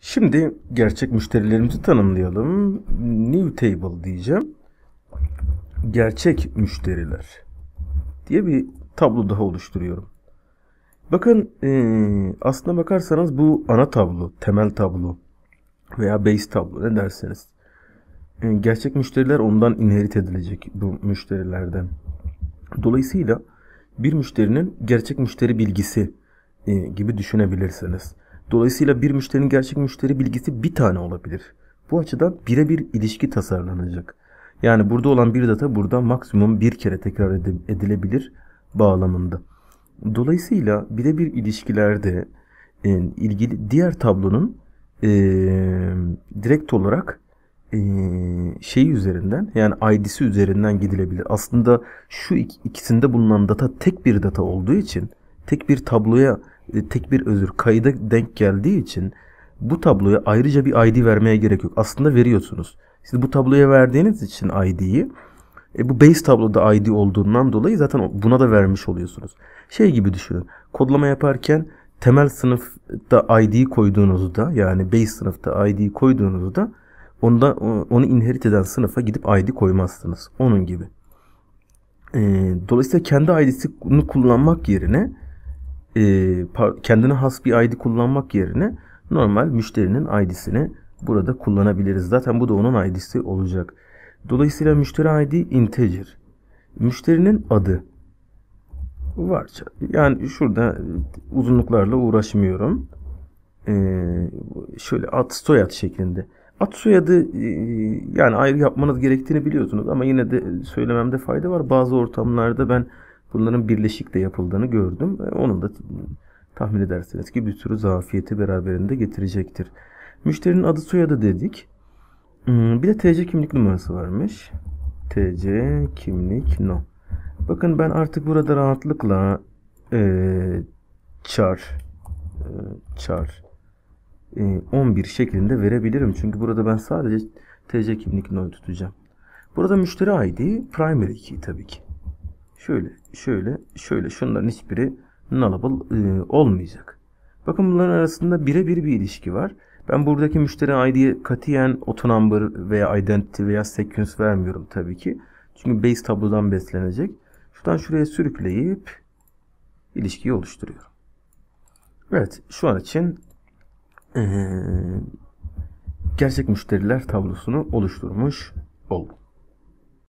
Şimdi gerçek müşterilerimizi tanımlayalım. New table diyeceğim. Gerçek müşteriler diye bir tablo daha oluşturuyorum. Bakın ee, aslına bakarsanız bu ana tablo, temel tablo veya base tablo ne derseniz. E, gerçek müşteriler ondan inherit edilecek bu müşterilerden. Dolayısıyla bir müşterinin gerçek müşteri bilgisi e, gibi düşünebilirsiniz. Dolayısıyla bir müşterinin gerçek müşteri bilgisi bir tane olabilir. Bu açıdan birebir ilişki tasarlanacak. Yani burada olan bir data burada maksimum bir kere tekrar edilebilir bağlamında. Dolayısıyla birebir ilişkilerde e, ilgili diğer tablonun e, direkt olarak e, şeyi üzerinden yani ID'si üzerinden gidilebilir. Aslında şu ikisinde bulunan data tek bir data olduğu için tek bir tabloya e, tek bir özür kayda denk geldiği için bu tabloya ayrıca bir ID vermeye gerek yok. Aslında veriyorsunuz. Siz bu tabloya verdiğiniz için ID'yi e, bu base tabloda ID olduğundan dolayı zaten buna da vermiş oluyorsunuz. Şey gibi düşünün. Kodlama yaparken temel sınıfta ID'yi koyduğunuzda yani base sınıfta ID'yi koyduğunuzda onda onu inherit eden sınıfa gidip ID koymazsınız. Onun gibi. E, dolayısıyla kendi ID'sini kullanmak yerine e, kendine has bir ID kullanmak yerine normal müşterinin ID'sini burada kullanabiliriz. Zaten bu da onun ID'si olacak. Dolayısıyla müşteri ID integer. Müşterinin adı varça. Yani şurada uzunluklarla uğraşmıyorum. Ee, şöyle at soyad şeklinde. At soyadı e, yani ayrı yapmanız gerektiğini biliyorsunuz ama yine de söylememde fayda var. Bazı ortamlarda ben bunların birleşikle yapıldığını gördüm. Ve onun da tahmin edersiniz ki bir sürü zafiyeti beraberinde getirecektir. Müşterinin adı soyadı dedik. Hmm, bir de TC kimlik numarası varmış. TC kimlik no. Bakın ben artık burada rahatlıkla e, char e, char e, 11 şeklinde verebilirim. Çünkü burada ben sadece TC kimlik no tutacağım. Burada müşteri ID primary key tabii ki şöyle, şöyle, şöyle şunların hiçbiri nullable e, olmayacak. Bakın bunların arasında birebir bir ilişki var. Ben buradaki müşteri ID'ye katiyen autonumber veya identity veya sequence vermiyorum tabii ki. Çünkü base tablodan beslenecek. Şuradan şuraya sürükleyip ilişkiyi oluşturuyorum. Evet şu an için ee, gerçek müşteriler tablosunu oluşturmuş oldum.